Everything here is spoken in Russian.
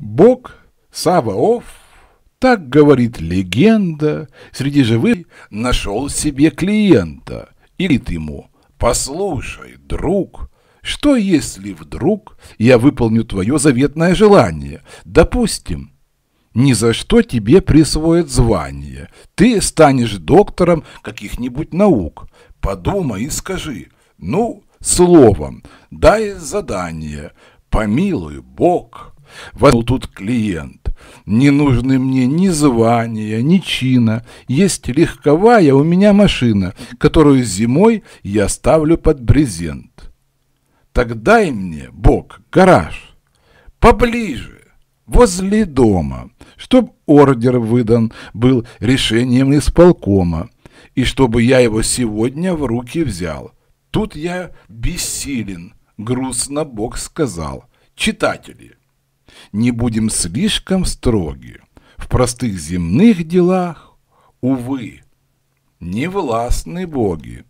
Бог Саваоф, так говорит легенда, среди живых нашел себе клиента. и говорит ему, послушай, друг, что если вдруг я выполню твое заветное желание? Допустим, ни за что тебе присвоят звание. Ты станешь доктором каких-нибудь наук. Подумай и скажи, ну, словом, дай задание, помилуй Бог». Возьму тут клиент. Не нужны мне ни звания, ни чина. Есть легковая у меня машина, которую зимой я ставлю под брезент. Так дай мне, Бог, гараж. Поближе, возле дома, чтоб ордер выдан был решением исполкома, и чтобы я его сегодня в руки взял. Тут я бессилен, грустно Бог сказал. Читатели, не будем слишком строги. В простых земных делах, увы, не властны боги.